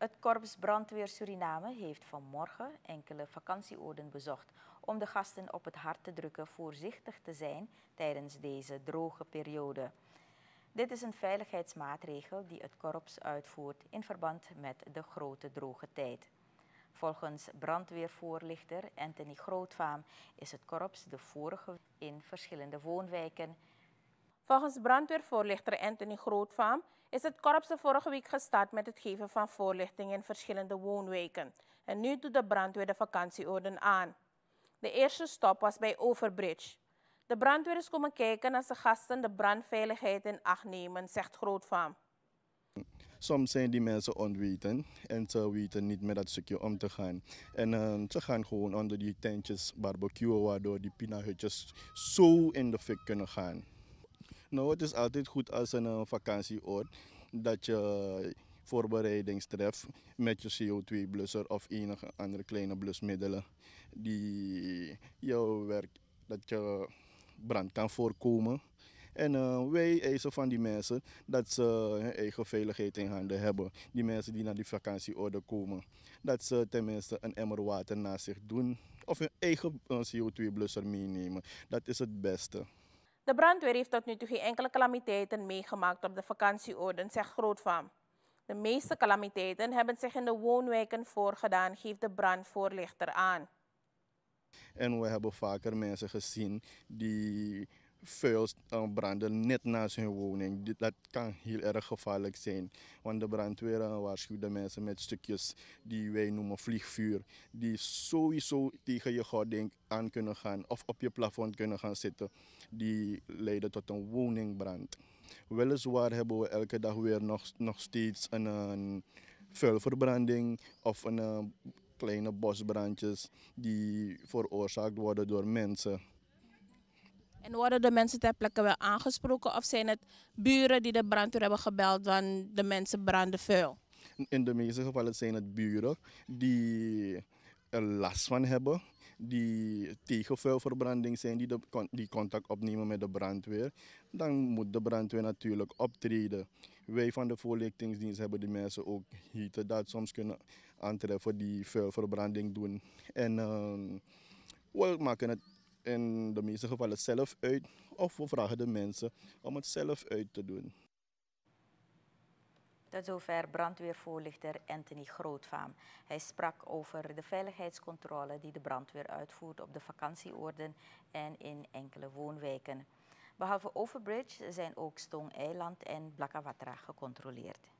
Het Korps Brandweer Suriname heeft vanmorgen enkele vakantieoorden bezocht om de gasten op het hart te drukken voorzichtig te zijn tijdens deze droge periode. Dit is een veiligheidsmaatregel die het korps uitvoert in verband met de grote droge tijd. Volgens brandweervoorlichter Anthony Grootvaam is het korps de vorige in verschillende woonwijken Volgens brandweervoorlichter Anthony Grootvaam is het korps vorige week gestart met het geven van voorlichting in verschillende woonwijken. En nu doet de brandweer de vakantieorden aan. De eerste stop was bij Overbridge. De brandweer is komen kijken als de gasten de brandveiligheid in acht nemen, zegt Grootvaam. Soms zijn die mensen onwetend en ze weten niet met dat stukje om te gaan. En eh, ze gaan gewoon onder die tentjes barbecuen, waardoor die pinahutjes zo in de fik kunnen gaan. Nou, het is altijd goed als een eh, vakantieoord dat je eh, voorbereidingstreft met je CO2-blusser of enige andere kleine blusmiddelen die jouw werk, dat je brand kan voorkomen. En uh, wij eisen van die mensen dat ze hun eigen veiligheid in handen hebben. Die mensen die naar die vakantieorde komen. Dat ze tenminste een emmer water naast zich doen. Of hun eigen CO2-blusser meenemen. Dat is het beste. De brandweer heeft tot nu toe geen enkele calamiteiten meegemaakt op de vakantieorden, zegt Grootvaam. De meeste calamiteiten hebben zich in de woonwijken voorgedaan, geeft de brandvoorlichter aan. En we hebben vaker mensen gezien die vuil eh, branden net naast hun woning. Dat kan heel erg gevaarlijk zijn. Want de brandweer eh, waarschuwt de mensen met stukjes die wij noemen vliegvuur. Die sowieso tegen je gordijn aan kunnen gaan of op je plafond kunnen gaan zitten. Die leiden tot een woningbrand. Weliswaar hebben we elke dag weer nog, nog steeds een, een vuilverbranding of een eh, kleine bosbrandjes die veroorzaakt worden door mensen. En worden de mensen ter plekke wel aangesproken of zijn het buren die de brandweer hebben gebeld, want de mensen branden vuil? In de meeste gevallen zijn het buren die er last van hebben, die tegen vuilverbranding zijn, die, die contact opnemen met de brandweer. Dan moet de brandweer natuurlijk optreden. Wij van de voorlichtingsdienst hebben die mensen ook hitte dat soms kunnen aantreffen die vuilverbranding doen. En uh, we maken het in de meeste gevallen zelf uit of we vragen de mensen om het zelf uit te doen. Tot zover brandweervoorlichter Anthony Grootvaam. Hij sprak over de veiligheidscontrole die de brandweer uitvoert op de vakantieoorden en in enkele woonwijken. Behalve Overbridge zijn ook Stong-eiland en Blakawatra gecontroleerd.